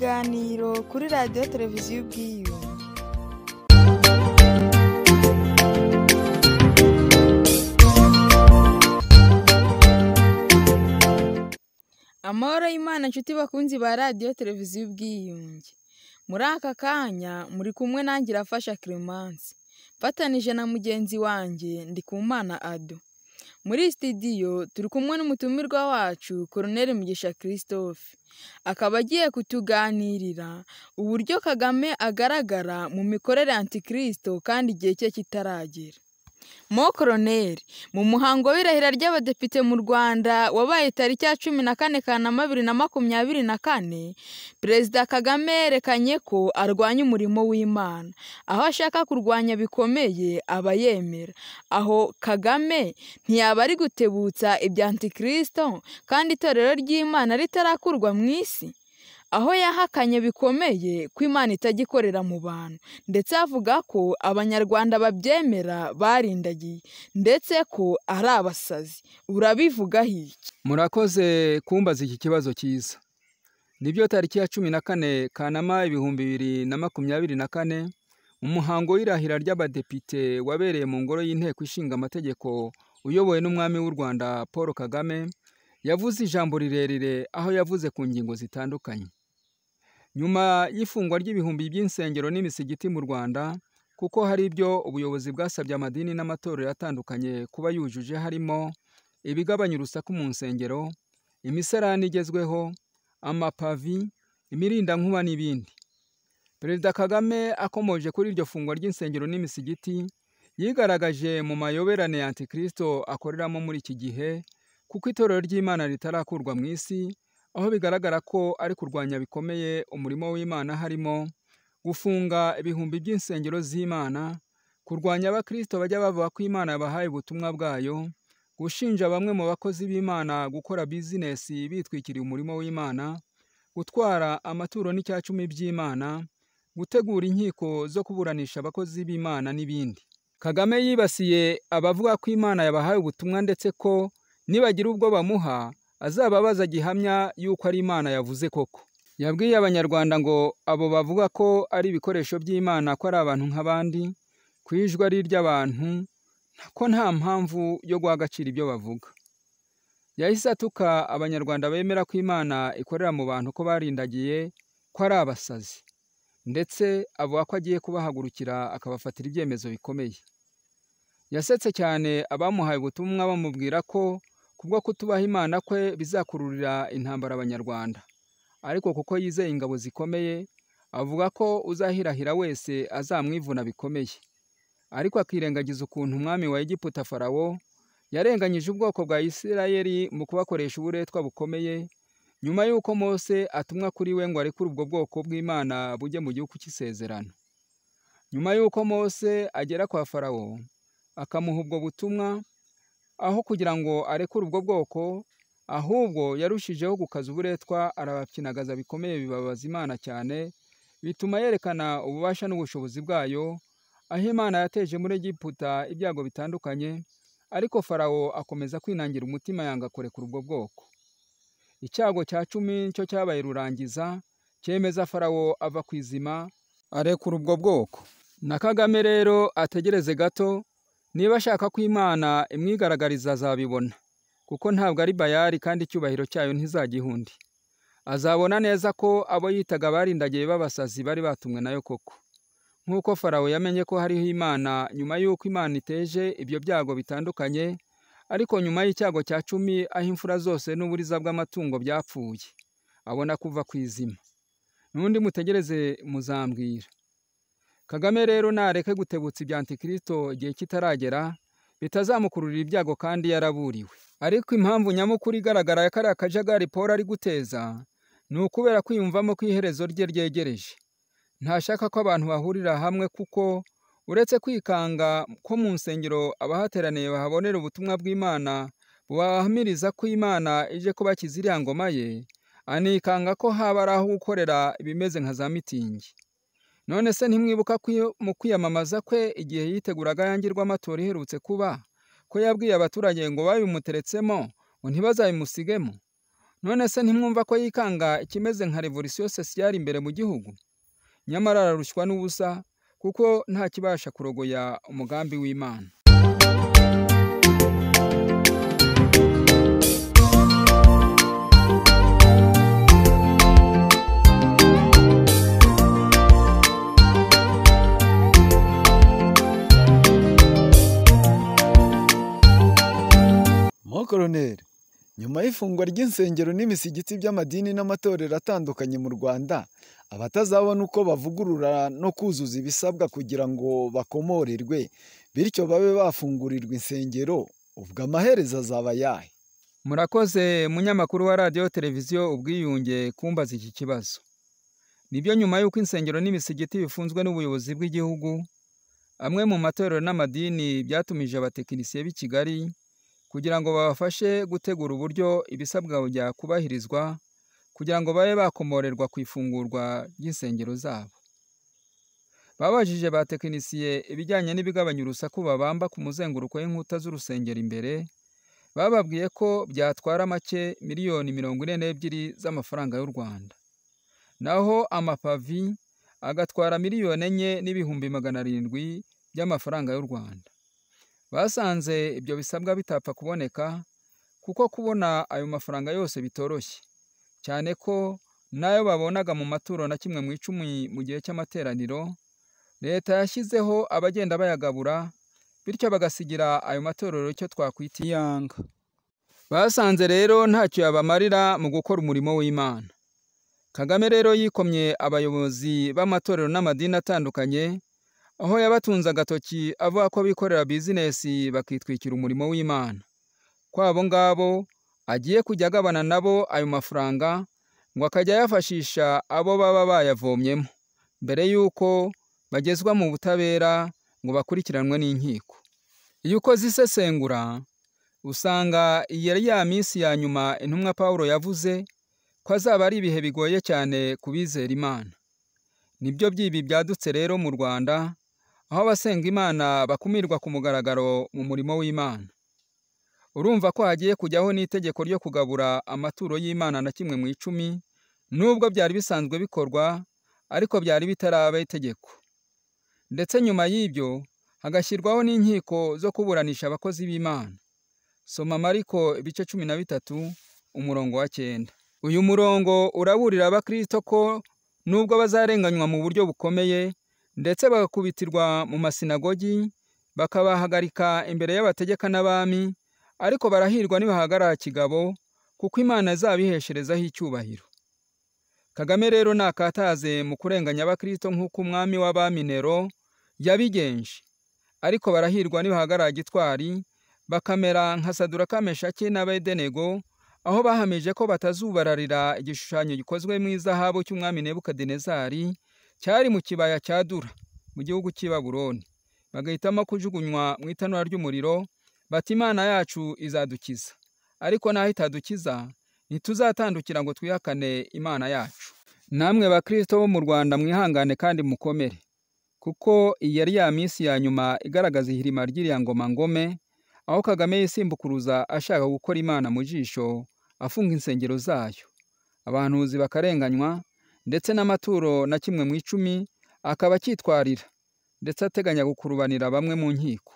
kiganiro kuri radiyo televiziyo ubwiyunge amahoro y'imana inshuti bakunzi ba radiyo televiziyo ubwiyunge muri aka kanya muri kumwe nangira afasha clemanse mfatanije na mugenzi wanjye ndi ku mwana ado Muri studio turi kumwe n'umutumirwa wacu Colonel Mugisha Christophe, akaba agiye kutuganirira uburyo Kagame agaragara mu mikorere ya antikristo kandi igihe cye kitaragera. mo koroneri mu muhango w'irahira ry'abadepite mu rwanda wabaye tariki ya cumi na kane kanama bibiri na makumyabiri na kane perezida kagame yerekanye ko arwanya umurimo w'imana aho ashaka kurwanya bikomeye aba yemera aho kagame ntiyaba ari gutebutsa ibya antikirisito kandi itorero ry'imana ritarakurwa mu isi aho yahakanye bikomeye ko imana itajya ikorera mu bantu ndetse avuga ko abanyarwanda babyemera barindagiye ndetse ko ari abasazi urabivugaho iki murakoze kumbaza iki kibazo cyiza nibyo tariki ya cumi na kane kanama ibihumbi bibiri na makumyabiri na kane umuhango w'irahira ry'abadepite wabereye mu ngoro y'inteko ishinga amategeko uyobowe n'umwami w'u rwanda paul kagame yavuze ijambo rirerire aho yavuze ku ngingo zitandukanye nyuma y'ifungwa ry'ibihumbi by'insengero n'imisigiti mu rwanda kuko hari ibyo ubuyobozi bwasabye amadini n'amatorero atandukanye kuba yujuje harimo ibigabanya urusaku mu nsengero imisarani igezweho amapavi imirindankuba n'ibindi perezida kagame akomoje kuri iryo fungwa ry'insengero n'imisigiti yigaragaje mu mayoberane ya antikirisito akoreramo muri iki gihe kuko itorero ry'imana ritarakurwa mu isi aho bigaragara ko ari kurwanya bikomeye umurimo w'Imana harimo gufunga ibihumbi by'insengero z'Imana, kurwanya abakristo bajya bavuga ko Imana yabahaye ubutumwa bwayo, gushinja bamwe mu bakozi b'Imana gukora bizinesi bitwikiriye umurimo w'Imana, gutwara amaturo n'icyacumi by'Imana, gutegura inkiko zo kuburanisha abakozi b'Imana n'ibindi. Kagame yibasiye abavuga ko Imana yabahaye ubutumwa ndetse ko nibagira ubwo bamuha azaba abaza gihamya y'uko ari imana yavuze koko yabwiye abanyarwanda ngo abo bavuga ko ari ibikoresho by'imana ko ari abantu nk'abandi ku ijwi ari iry'abantu ko nta mpamvu yo guha agaciro ibyo bavuga yahise atuka abanyarwanda bemera ko imana ikorera mu bantu ko barindagiye ko ari abasazi ndetse avuga ko agiye kubahagurukira akabafatira ibyemezo bikomeye yasetse cyane abamuhaye ubutumwa bamubwira ko kubwo kutubaha imana kwe bizakururira intambara abanyarwanda ariko kuko yizeye ingabo zikomeye avuga ko uzahirahira wese azamwivuna bikomeye ariko akirengagiza ukuntu umwami wa Egiputa Farawo yarenganyije ubwoko bwa Isirayeli mu kubakoresha uburetwa bukomeye nyuma y'uko Mose atumwa kuri we ngo arekure ubwo bwoko bw'Imana bujye mu gihugu cy'isezerano nyuma y'uko Mose agera kwa Farawo akamuha ubwo butumwa aho kugira ngo arekure ubwo bwoko ahubwo yarushijeho gukaza uburetwa arabakinagaza bikomeye bibabaza imana cyane bituma yerekana ububasha n'ubushobozi bwayo aho imana yateje muri Egiputa ibyago bitandukanye ariko farawo akomeza kwinangira umutima yanga kurekura ubwo bwoko icyago cya cumi cyo cyabaye rurangiza cyemeza farawo ava ku izima arekura ubwo bwoko na kagame rero ategereze gato Niba ashaka ko Imana imwigaragariza azabibona, kuko ntabwo ari bayari kandi icyubahiro cyayo ntizagihundi. Azabona neza ko abo yitaga barindagiye b'abasazi bari batumwe nayo koko. Nk'uko Farawo yamenye ko hariho Imana nyuma y'uko Imana iteje ibyo byago bitandukanye, ariko nyuma y'icyago cya cumi aho imfura zose n'uburiza bw'amatungo byapfuye, abona kuva ku izima. N'undi mutegereze muzambwira. kagame rero nareke gutebutsa ibya antikirisito igihe kitaragera bitazamukururira ibyago kandi yaraburiwe ariko impamvu nyamukuru igaragara ya kariya kajagari paul ari guteza ni ukubera kwiyumvamo ko iherezo rye ryegereje ntashaka ko abantu bahurira hamwe kuko uretse kwikanga ko mu nsengero abahateraniye bahabonera ubutumwa bw'imana bubahamiriza ko imana ije kubakiza iriya ngoma ye anikanga ko haba ari aho gukorera ibimeze nka za mitingi none se ntimwibuka mu kwiyamamaza kwe igihe yiteguraga yangirwa amatora iherutse kuba ko yabwiye abaturage ngo babimuteretsemo ngo ntibazabimusigemo none se ntimwumva ko yikanga ikimeze nka revolisiyo sosiyari imbere mu gihugu nyamara ararushywa n'ubusa kuko nta kibasha kurogoya umugambi w'imana mukoloneli nyuma y'ifungwa ry'insengero n'imisigiti by'amadini n'amatorero atandukanye mu rwanda abatazabona uko bavugurura no kuzuza ibisabwa kugira ngo bakomorerwe bityo babe bafungurirwa insengero ubwo amaherezo azaba yahe murakoze munyamakuru wa radiyo televiziyo ubwiyunge kumbaza iki kibazo nibyo nyuma y'uko insengero n'imisigiti bifunzwe n'ubuyobozi bw'igihugu amwe mu matorero n'amadini byatumije abatekinisiye b'i kigali kugira ngo babafashe gutegura uburyo ibisabwa bya kubahirizwa kugira ngo babe bakomorerwa ku ifungurwa ry'insengero zabo babajije ba tekinisiye ibijyanye n'ibigabanya urusaku babamba ku muzenguruko w'inkuta z'urusengero imbere bababwiye ko byatwara make miliyoni mirongo ine n'ebyiri z'amafaranga y'u rwanda naho amapavi agatwara miliyoni enye n'ibihumbi magana arindwi by'amafaranga y'u rwanda basanze ibyo bisabwa bitapfa kuboneka kuko kubona ayo mafaranga yose bitoroshye cyane ko n'ayo babonaga mu maturo na kimwe mu icumi mu gihe cy'amateraniro leta yashyizeho abagenda bayagabura bityo bagasigira ayo matorero icyo twakwita iyanga basanze rero ntacyo yabamarira mu gukora umurimo w'imana kagame rero yikomye abayobozi b'amatorero n'amadini atandukanye aho yabatunze agatoki avuga ko bikorera bizinesi bakitwikira umurimo w'imana ko abo ngabo agiye kujya agabana nabo ayo mafaranga ngo akajya ayafashisha abo baba bayavomyemo mbere y'uko bagezwa mu butabera ngo bakurikiranwe n'inkiko iyo ukoze isesengura usanga iyi yari ya minsi ya nyuma intumwa paul yavuze ko azaba ari ibihe bigoye cyane kubizera bizera imana nibyo byibi byadutse rero mu rwanda aho abasenga imana bakumirwa ku mugaragaro mu murimo w'imana urumva ko hagiye kujyaho n'itegeko ryo kugabura amaturo y'imana na kimwe mu icumi nubwo byari bisanzwe bikorwa ariko byari bitaraba itegeko ndetse nyuma y'ibyo hagashyirwaho n'inkiko zo kuburanisha abakozi b'imana soma mariko ibice cumi na bitatu umurongo wa cyenda uyu murongo uraburira abakristo ko nubwo bazarenganywa mu buryo bukomeye ndetse bagakubitirwa mu masinagogi bakabahagarika imbere y'abategeka n'abami ariko barahirwa nibahagarara kigabo kuko Imana izabihesherezaho icyubahiro Kagame rero nakataze mu kurenganya abakristo nk'uko umwami w'abami Nero yabigenje ariko barahirwa nibahagarara gitwari bakamera nka Saduraka Meshaki n'Abedenego aho bahamije ko batazubararira igishushanyo gikozwe mu izahabu cy'umwami Nebukadinezari cyari mu kibaya cya dura mu gihugu cy'i babuloni bagahitamo kujugunywa mu itanura ry'umuriro bati imana yacu izadukiza ariko naho itadukiza ntituzatandukira ngo twihakane imana yacu namwe bakristo bo mu rwanda mwihangane kandi mukomere kuko iyi yari ya minsi ya nyuma igaragaza ihirima ry'iriya ngoma ngome aho kagame yisimbukuruza ashaka gukora imana mu jisho afunga insengero zayo abahanuzi bakarenganywa ndetse n'amaturo na kimwe mu icumi akaba akitwarira ndetse ateganya gukurubanira bamwe mu nkiko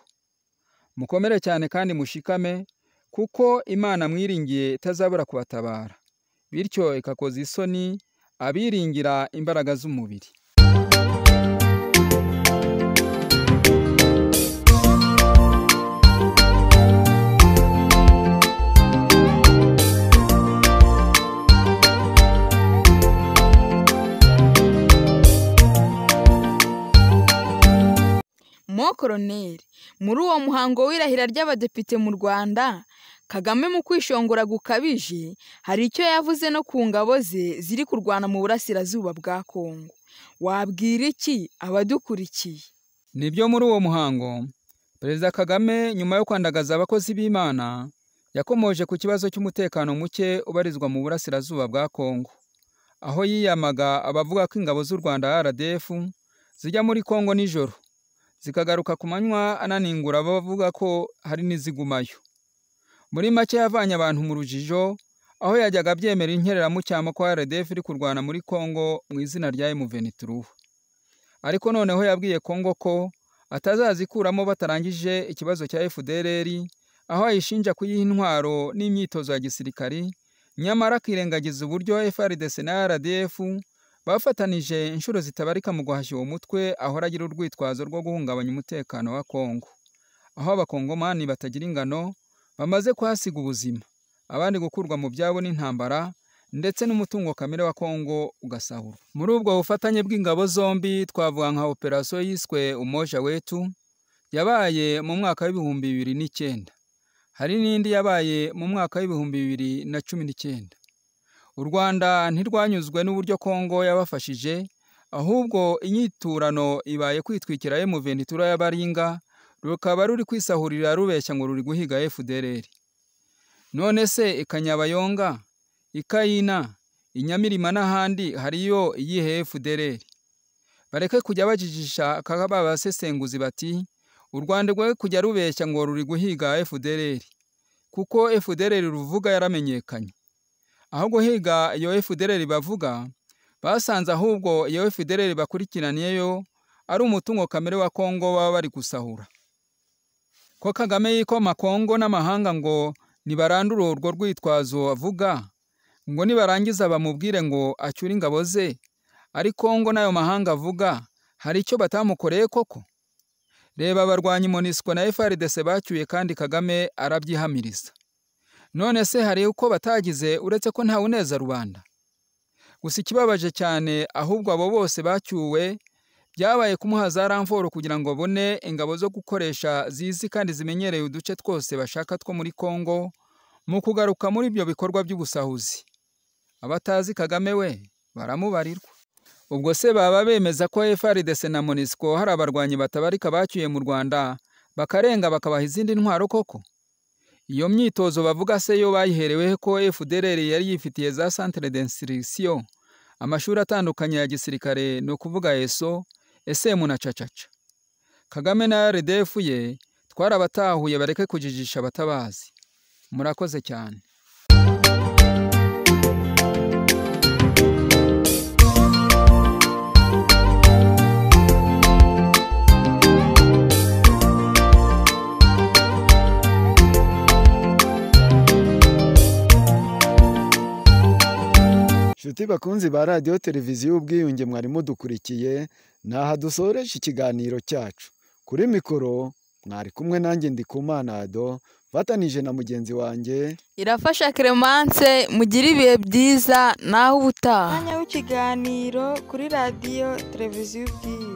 mukomere cyane kandi mushikame kuko imana mwiringiye itazabura kubatabara bityo ikakoza isoni abiringira imbaraga z'umubiri Koloneli muri uwo muhango w'irahira ry'abadepite mu Rwanda Kagame mu kwishongora gukabije hari icyo yavuze no ku ngabo ze ziri kurwana mu burasirazuba bwa Kongo wabwira iki abadukurikiye nibyo muri uwo muhango Perezida Kagame nyuma yo kwandagaza abakozi b'Imana yakomoje ku kibazo cy'umutekano muke ubarizwa mu burasirazuba bwa Kongo aho yiyamaga abavuga ko ingabo z'u Rwanda RDF zijya muri Kongo nijoro zikagaruka ku manywa ananingura abavuga ko hari n'izigumayo muri make yavanye abantu mu rujijo aho yajyaga abyemera inkereramucyamo ko RDF iri kurwana muri Congo mu izina rya M23 ariko noneho yabwiye Congo ko atazazikuramo batarangije ikibazo cya FDLR aho ayishinja kuyiha intwaro n'imyitozo ya gisirikari nyamara akirengagiza uburyo FRDC na RDF bafatanije inshuro zitabarika mu guhashya uwo mutwe ahora agira urwitwazo rwo guhungabanya umutekano wa Kongo aho abakongomani batagira ingano bamaze kuhasiga ubuzima abandi gukurwa mu byabo n'intambara ndetse n'umutungo kamere wa Kongo ugasahurwa muri ubwo bufatanye bw'ingabo zombi twavuga nka operasiyo yiswe umoja wetu yabaye mu mwaka w'ibihumbi bibiri n'icyenda hari n'indi yabaye mu mwaka w'ibihumbi bibiri na cumi n'icyenda u rwanda ntirwanyuzwe n'uburyo kongo yabafashije ahubwo inyiturano ibaye kwitwikira mu emuventura y'abaringa rukaba ruri kwisahurira rubeshya ngo ruri guhiga efudereri none se ikanyabayonga ikayina inyamirima n'ahandi hariyo iyihe efudereri bareke kujya bajijisha akaba basesenguzi bati u rwanda rwe kujya rubeshya ngo ruri guhiga efudereri kuko efudereri ruvuga yaramenyekanye ahubwo higa iyo efudereri bavuga basanze ahubwo iyo efudereri bakurikiraniyeyo ari umutungo kamere wa kongo baba bari gusahura ko kagame yiko makongo n'amahanga ngo nibarandure urwo rwitwazo avuga ngo nibarangiza bamubwire ngo acyure ingabo ze ari kongo n'ayo mahanga avuga hari icyo batamukoreye koko reba abarwanyi monisiko na frdc bacyuye kandi kagame arabyihamiriza none se hari uko batagize uretse ko nta uneza rubanda gusa ikibabaje cyane ahubwo abo bose bacyuwe byabaye kumuha za ramvoro kugira ngo abone ingabo zo gukoresha zizi kandi zimenyereye uduce twose bashaka two muri congo mu kugaruka muri ibyo bikorwa by'ubusahuzi abatazi kagame we baramubarirwa ubwo se baba bemeza ko FRDC na MONUSCO hari abarwanyi batabarika bacyuye mu Rwanda bakarenga bakabaha izindi ntwaro koko iyo myitozo bavuga se yo bayihereweho ko FDLR yari yifitiye za centre d'instruction amashuri atandukanye ya gisirikare ni ukuvuga ESO SM na cacaca Kagame na RDF ye twarabatahuye bareke kujijisha abatabazi murakoze cyane nshuti bakunzi ba radiyo televiziyo ubwiyunge mwari mudukurikiye aha dusoreje ikiganiro cyacu kuri mikoro mwari kumwe nanjye ndi ku manado mfatanije na mugenzi wanjye irafasha keremanse mugire ibihe byiza nawe ubutaha umwanya w'ikiganiro kuri radiyo televiziyo ubwiyunge